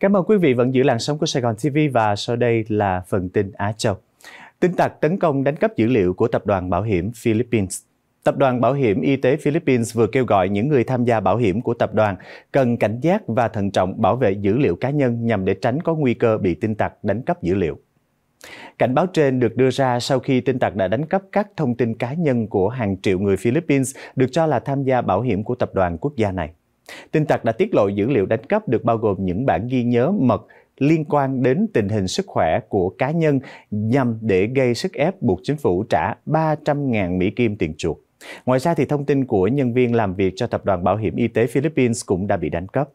Cảm ơn quý vị vẫn giữ làn sóng của Sài Gòn TV và sau đây là phần tin Á Châu. Tin tặc tấn công đánh cắp dữ liệu của Tập đoàn Bảo hiểm Philippines. Tập đoàn Bảo hiểm Y tế Philippines vừa kêu gọi những người tham gia bảo hiểm của tập đoàn cần cảnh giác và thận trọng bảo vệ dữ liệu cá nhân nhằm để tránh có nguy cơ bị tin tặc đánh cắp dữ liệu. Cảnh báo trên được đưa ra sau khi tin tặc đã đánh cắp các thông tin cá nhân của hàng triệu người Philippines được cho là tham gia bảo hiểm của tập đoàn quốc gia này. Tin tặc đã tiết lộ dữ liệu đánh cắp được bao gồm những bản ghi nhớ mật liên quan đến tình hình sức khỏe của cá nhân nhằm để gây sức ép buộc chính phủ trả 300.000 Mỹ Kim tiền chuộc. Ngoài ra thì thông tin của nhân viên làm việc cho tập đoàn bảo hiểm y tế Philippines cũng đã bị đánh cắp.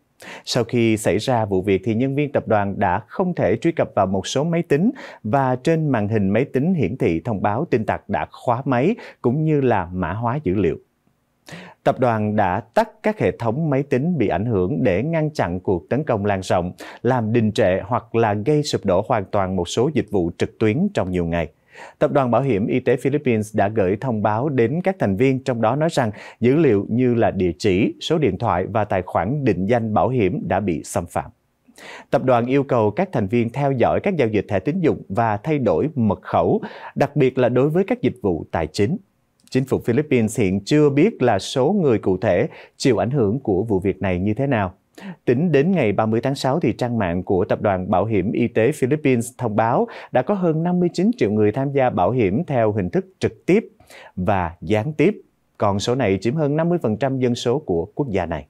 Sau khi xảy ra vụ việc thì nhân viên tập đoàn đã không thể truy cập vào một số máy tính và trên màn hình máy tính hiển thị thông báo tin tặc đã khóa máy cũng như là mã hóa dữ liệu. Tập đoàn đã tắt các hệ thống máy tính bị ảnh hưởng để ngăn chặn cuộc tấn công lan rộng, làm đình trệ hoặc là gây sụp đổ hoàn toàn một số dịch vụ trực tuyến trong nhiều ngày. Tập đoàn Bảo hiểm Y tế Philippines đã gửi thông báo đến các thành viên trong đó nói rằng dữ liệu như là địa chỉ, số điện thoại và tài khoản định danh bảo hiểm đã bị xâm phạm. Tập đoàn yêu cầu các thành viên theo dõi các giao dịch thẻ tín dụng và thay đổi mật khẩu, đặc biệt là đối với các dịch vụ tài chính. Chính phủ Philippines hiện chưa biết là số người cụ thể chịu ảnh hưởng của vụ việc này như thế nào. Tính đến ngày 30 tháng 6, thì trang mạng của Tập đoàn Bảo hiểm Y tế Philippines thông báo đã có hơn 59 triệu người tham gia bảo hiểm theo hình thức trực tiếp và gián tiếp. Còn số này chiếm hơn 50% dân số của quốc gia này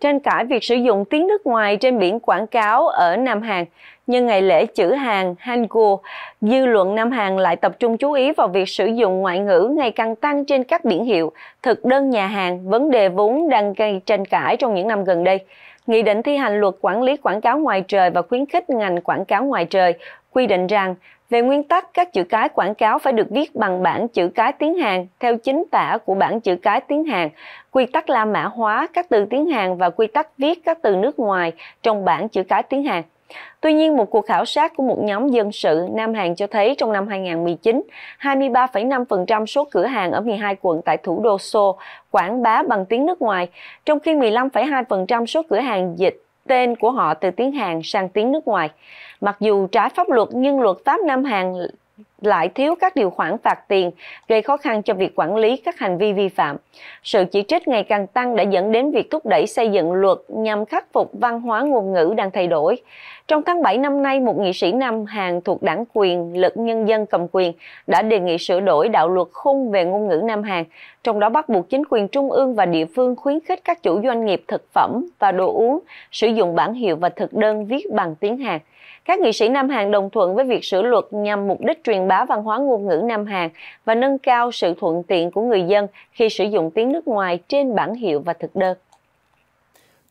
tranh cãi việc sử dụng tiếng nước ngoài trên biển quảng cáo ở Nam Hàn. Nhân ngày lễ chữ hàng Hangul, dư luận Nam Hàn lại tập trung chú ý vào việc sử dụng ngoại ngữ ngày càng tăng trên các biển hiệu, thực đơn nhà hàng, vấn đề vốn đang gây tranh cãi trong những năm gần đây. Nghị định thi hành luật quản lý quảng cáo ngoài trời và khuyến khích ngành quảng cáo ngoài trời quy định rằng về nguyên tắc, các chữ cái quảng cáo phải được viết bằng bảng chữ cái tiếng Hàn theo chính tả của bảng chữ cái tiếng Hàn, quy tắc la mã hóa các từ tiếng Hàn và quy tắc viết các từ nước ngoài trong bảng chữ cái tiếng Hàn. Tuy nhiên, một cuộc khảo sát của một nhóm dân sự Nam Hàn cho thấy trong năm 2019, 23,5% số cửa hàng ở 12 quận tại thủ đô Seoul quảng bá bằng tiếng nước ngoài, trong khi 15,2% số cửa hàng dịch tên của họ từ tiếng Hàn sang tiếng nước ngoài. Mặc dù trái pháp luật nhưng luật pháp Nam Hàn lại thiếu các điều khoản phạt tiền, gây khó khăn cho việc quản lý các hành vi vi phạm. Sự chỉ trích ngày càng tăng đã dẫn đến việc thúc đẩy xây dựng luật nhằm khắc phục văn hóa ngôn ngữ đang thay đổi. Trong tháng 7 năm nay, một nghị sĩ Nam Hàn thuộc đảng quyền lực nhân dân cầm quyền đã đề nghị sửa đổi đạo luật khung về ngôn ngữ Nam Hàn, trong đó bắt buộc chính quyền trung ương và địa phương khuyến khích các chủ doanh nghiệp thực phẩm và đồ uống sử dụng bản hiệu và thực đơn viết bằng tiếng Hàn. Các nghị sĩ Nam Hàn đồng thuận với việc sửa luật nhằm mục đích truyền bá văn hóa ngôn ngữ Nam Hàn và nâng cao sự thuận tiện của người dân khi sử dụng tiếng nước ngoài trên bản hiệu và thực đơn.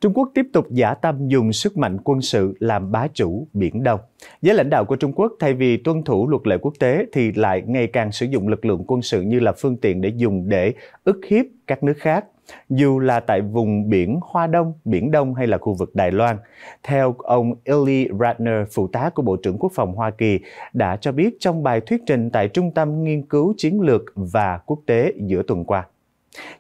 Trung Quốc tiếp tục giả tâm dùng sức mạnh quân sự làm bá chủ Biển Đông. Giới lãnh đạo của Trung Quốc thay vì tuân thủ luật lệ quốc tế thì lại ngày càng sử dụng lực lượng quân sự như là phương tiện để dùng để ức hiếp các nước khác, dù là tại vùng biển Hoa Đông, Biển Đông hay là khu vực Đài Loan. Theo ông Eli Ratner, phụ tá của Bộ trưởng Quốc phòng Hoa Kỳ, đã cho biết trong bài thuyết trình tại Trung tâm Nghiên cứu Chiến lược và Quốc tế giữa tuần qua.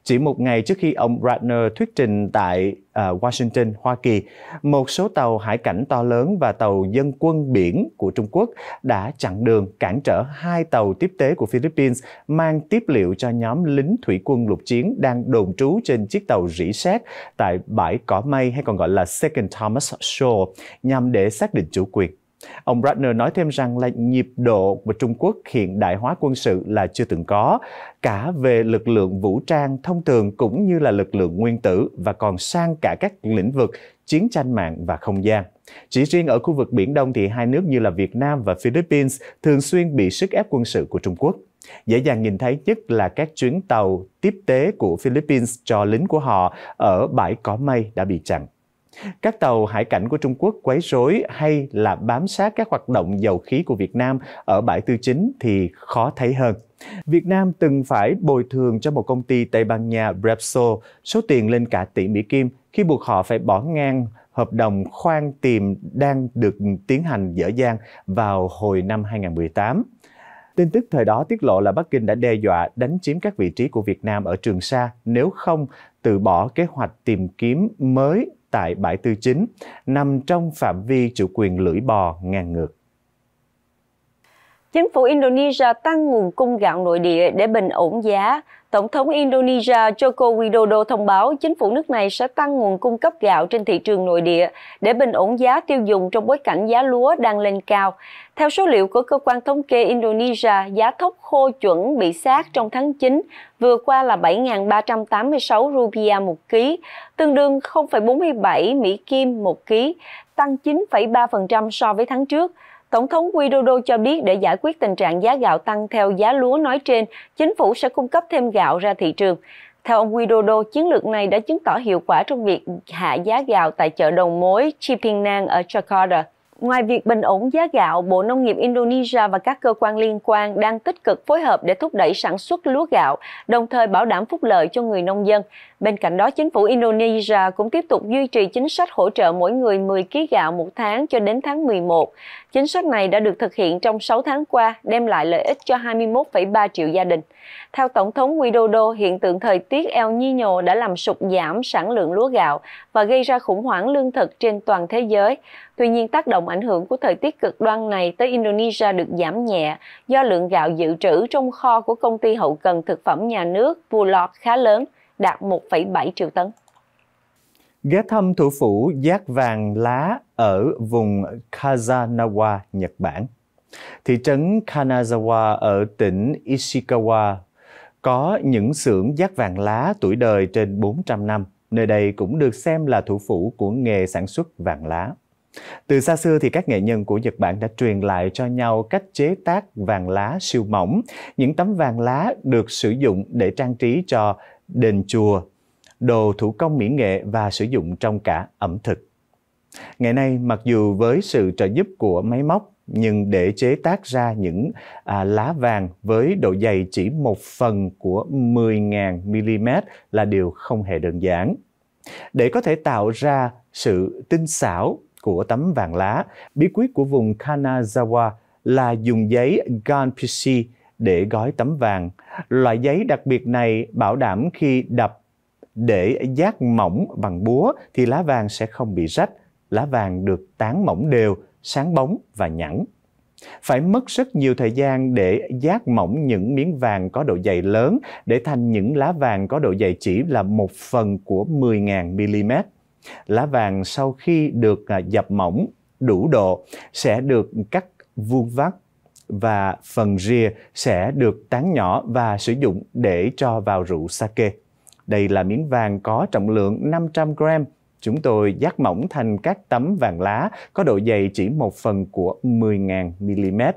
Chỉ một ngày trước khi ông Ratner thuyết trình tại uh, Washington, Hoa Kỳ, một số tàu hải cảnh to lớn và tàu dân quân biển của Trung Quốc đã chặn đường cản trở hai tàu tiếp tế của Philippines mang tiếp liệu cho nhóm lính thủy quân lục chiến đang đồn trú trên chiếc tàu rỉ sét tại bãi cỏ mây hay còn gọi là Second Thomas Shore nhằm để xác định chủ quyền. Ông Bradner nói thêm rằng là nhịp độ của Trung Quốc hiện đại hóa quân sự là chưa từng có, cả về lực lượng vũ trang thông thường cũng như là lực lượng nguyên tử và còn sang cả các lĩnh vực chiến tranh mạng và không gian. Chỉ riêng ở khu vực Biển Đông thì hai nước như là Việt Nam và Philippines thường xuyên bị sức ép quân sự của Trung Quốc. Dễ dàng nhìn thấy nhất là các chuyến tàu tiếp tế của Philippines cho lính của họ ở bãi có mây đã bị chặn. Các tàu hải cảnh của Trung Quốc quấy rối hay là bám sát các hoạt động dầu khí của Việt Nam ở bãi Tư Chính thì khó thấy hơn. Việt Nam từng phải bồi thường cho một công ty Tây Ban Nha Repsol số tiền lên cả tỷ Mỹ Kim khi buộc họ phải bỏ ngang hợp đồng khoan tìm đang được tiến hành dở dang vào hồi năm 2018. Tin tức thời đó tiết lộ là Bắc Kinh đã đe dọa đánh chiếm các vị trí của Việt Nam ở Trường Sa nếu không từ bỏ kế hoạch tìm kiếm mới tại bãi Tư Chính nằm trong phạm vi chủ quyền lưỡi bò ngang ngược. Chính phủ Indonesia tăng nguồn cung gạo nội địa để bình ổn giá. Tổng thống Indonesia Joko Widodo thông báo chính phủ nước này sẽ tăng nguồn cung cấp gạo trên thị trường nội địa để bình ổn giá tiêu dùng trong bối cảnh giá lúa đang lên cao. Theo số liệu của cơ quan thống kê Indonesia, giá thóc khô chuẩn bị sát trong tháng 9 vừa qua là 7.386 rupiah một ký, tương đương 0,47 Mỹ Kim một ký, tăng 9,3% so với tháng trước. Tổng thống Widodo cho biết để giải quyết tình trạng giá gạo tăng theo giá lúa nói trên, chính phủ sẽ cung cấp thêm gạo ra thị trường. Theo ông Widodo, chiến lược này đã chứng tỏ hiệu quả trong việc hạ giá gạo tại chợ đầu mối Chipinang ở Jakarta. Ngoài việc bình ổn giá gạo, Bộ Nông nghiệp Indonesia và các cơ quan liên quan đang tích cực phối hợp để thúc đẩy sản xuất lúa gạo, đồng thời bảo đảm phúc lợi cho người nông dân. Bên cạnh đó, chính phủ Indonesia cũng tiếp tục duy trì chính sách hỗ trợ mỗi người 10 kg gạo một tháng cho đến tháng 11. Chính sách này đã được thực hiện trong 6 tháng qua, đem lại lợi ích cho 21,3 triệu gia đình. Theo Tổng thống Widodo, hiện tượng thời tiết El Nino đã làm sụt giảm sản lượng lúa gạo và gây ra khủng hoảng lương thực trên toàn thế giới. Tuy nhiên, tác động ảnh hưởng của thời tiết cực đoan này tới Indonesia được giảm nhẹ do lượng gạo dự trữ trong kho của công ty hậu cần thực phẩm nhà nước Bulog khá lớn, đạt 1,7 triệu tấn. Ghé thăm thủ phủ giác vàng lá ở vùng Kazanawa, Nhật Bản. Thị trấn Kanazawa ở tỉnh Ishikawa có những xưởng giác vàng lá tuổi đời trên 400 năm. Nơi đây cũng được xem là thủ phủ của nghề sản xuất vàng lá. Từ xa xưa thì các nghệ nhân của Nhật Bản đã truyền lại cho nhau cách chế tác vàng lá siêu mỏng. Những tấm vàng lá được sử dụng để trang trí cho đền chùa, đồ thủ công mỹ nghệ và sử dụng trong cả ẩm thực. Ngày nay, mặc dù với sự trợ giúp của máy móc, nhưng để chế tác ra những à, lá vàng với độ dày chỉ một phần của 10.000 mm là điều không hề đơn giản. Để có thể tạo ra sự tinh xảo của tấm vàng lá, bí quyết của vùng Kanazawa là dùng giấy ganpishi để gói tấm vàng. Loại giấy đặc biệt này bảo đảm khi đập để giác mỏng bằng búa thì lá vàng sẽ không bị rách lá vàng được tán mỏng đều, sáng bóng và nhẵn. Phải mất rất nhiều thời gian để giác mỏng những miếng vàng có độ dày lớn để thành những lá vàng có độ dày chỉ là một phần của 10.000 mm. Lá vàng sau khi được à, dập mỏng đủ độ sẽ được cắt vuông vắt và phần rìa sẽ được tán nhỏ và sử dụng để cho vào rượu sake. Đây là miếng vàng có trọng lượng 500 gram Chúng tôi giác mỏng thành các tấm vàng lá có độ dày chỉ một phần của 10.000mm.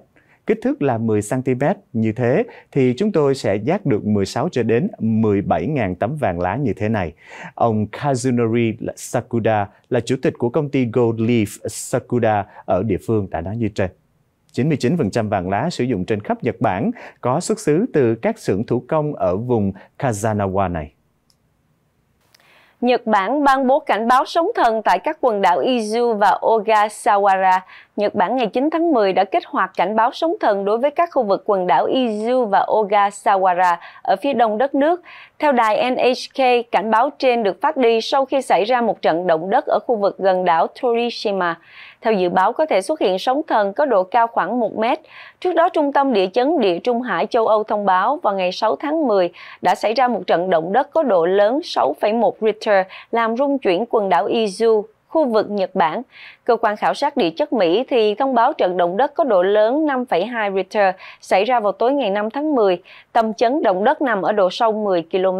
Kích thước là 10cm, như thế thì chúng tôi sẽ giác được 16 cho đến 17.000 tấm vàng lá như thế này. Ông Kazunori Sakuda là chủ tịch của công ty Gold Leaf Sakuda ở địa phương đã nói như trên. 99% vàng lá sử dụng trên khắp Nhật Bản có xuất xứ từ các xưởng thủ công ở vùng Kazanawa này. Nhật Bản ban bố cảnh báo sóng thần tại các quần đảo Izu và Ogasawara. Nhật Bản ngày 9 tháng 10 đã kích hoạt cảnh báo sóng thần đối với các khu vực quần đảo Izu và Ogasawara ở phía đông đất nước. Theo đài NHK, cảnh báo trên được phát đi sau khi xảy ra một trận động đất ở khu vực gần đảo Torishima theo dự báo có thể xuất hiện sóng thần có độ cao khoảng 1 mét. Trước đó, Trung tâm Địa chấn Địa Trung Hải châu Âu thông báo vào ngày 6 tháng 10 đã xảy ra một trận động đất có độ lớn 6,1 Richter làm rung chuyển quần đảo Izu khu vực Nhật Bản. Cơ quan khảo sát địa chất Mỹ thì thông báo trận động đất có độ lớn 5,2 Richter xảy ra vào tối ngày 5 tháng 10. Tâm chấn động đất nằm ở độ sâu 10 km.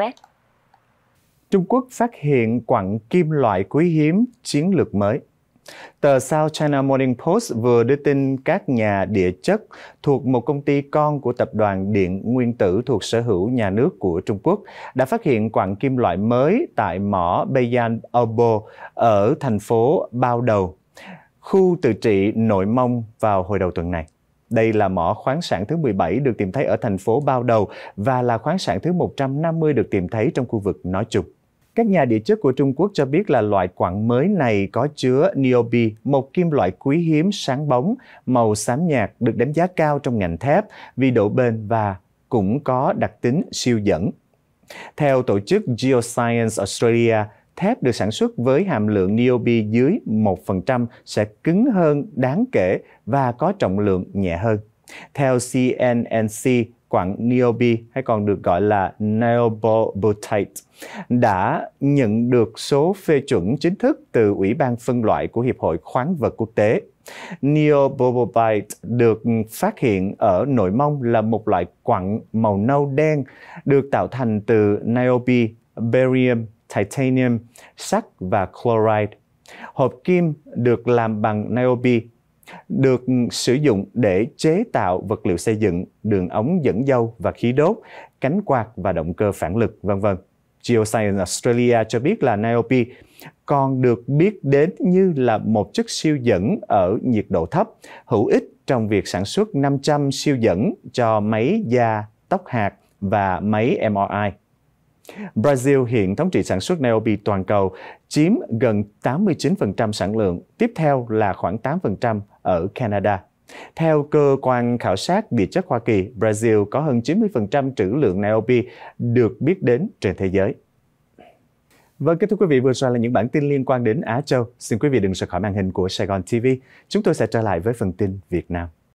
Trung Quốc phát hiện quặng kim loại quý hiếm chiến lược mới. Tờ South China Morning Post vừa đưa tin các nhà địa chất thuộc một công ty con của tập đoàn điện nguyên tử thuộc sở hữu nhà nước của Trung Quốc đã phát hiện quặng kim loại mới tại mỏ Beyan Obo ở thành phố Bao Đầu, khu tự trị Nội Mông vào hồi đầu tuần này. Đây là mỏ khoáng sản thứ 17 được tìm thấy ở thành phố Bao Đầu và là khoáng sản thứ 150 được tìm thấy trong khu vực nói chung. Các nhà địa chất của Trung Quốc cho biết là loại quặng mới này có chứa niobi, một kim loại quý hiếm sáng bóng, màu xám nhạt được đánh giá cao trong ngành thép vì độ bền và cũng có đặc tính siêu dẫn. Theo tổ chức Geoscience Australia, thép được sản xuất với hàm lượng niobi dưới 1% sẽ cứng hơn đáng kể và có trọng lượng nhẹ hơn. Theo CNNC, quặng niobe hay còn được gọi là niobobutite đã nhận được số phê chuẩn chính thức từ Ủy ban phân loại của Hiệp hội khoáng vật quốc tế. Neobobobite được phát hiện ở nội mông là một loại quặng màu nâu đen được tạo thành từ niobe, barium, titanium, sắt và chloride. Hộp kim được làm bằng niobe được sử dụng để chế tạo vật liệu xây dựng, đường ống dẫn dâu và khí đốt, cánh quạt và động cơ phản lực, vân vân. Geoscience Australia cho biết là Niobe còn được biết đến như là một chất siêu dẫn ở nhiệt độ thấp, hữu ích trong việc sản xuất 500 siêu dẫn cho máy da, tóc hạt và máy MRI. Brazil hiện thống trị sản xuất Niobe toàn cầu, chiếm gần 89% sản lượng, tiếp theo là khoảng 8% ở Canada. Theo cơ quan khảo sát địa chất Hoa Kỳ, Brazil có hơn 90% trữ lượng Niobe được biết đến trên thế giới. Vâng, kính thưa quý vị, vừa rồi là những bản tin liên quan đến Á Châu. Xin quý vị đừng rời khỏi màn hình của Sài Gòn TV. Chúng tôi sẽ trở lại với phần tin Việt Nam.